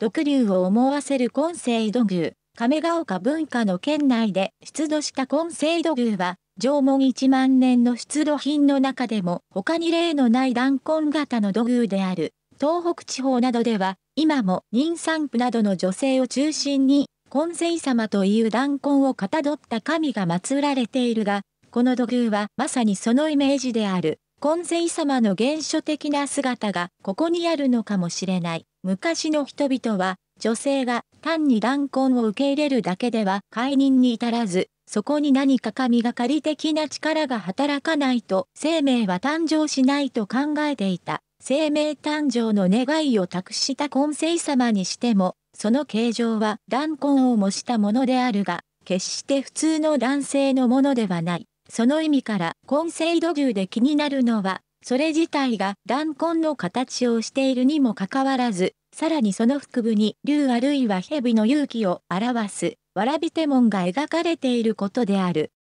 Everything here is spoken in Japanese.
毒竜を思わせる根性土偶、亀ヶ丘文化の県内で出土した金星土偶は、縄文1万年の出土品の中でも他に例のない弾根型の土偶である。東北地方などでは、今も妊産婦などの女性を中心に、金星様という弾根をかたどった神が祀られているが、この土偶はまさにそのイメージである。金勢様の原初的な姿がここにあるのかもしれない。昔の人々は、女性が単に断婚を受け入れるだけでは解任に至らず、そこに何か神がかり的な力が働かないと生命は誕生しないと考えていた。生命誕生の願いを託した金星様にしても、その形状は断根を模したものであるが、決して普通の男性のものではない。その意味から根性土牛で気になるのは、それ自体が弾根の形をしているにもかかわらず、さらにその腹部に竜あるいは蛇の勇気を表す、わらび手紋が描かれていることである。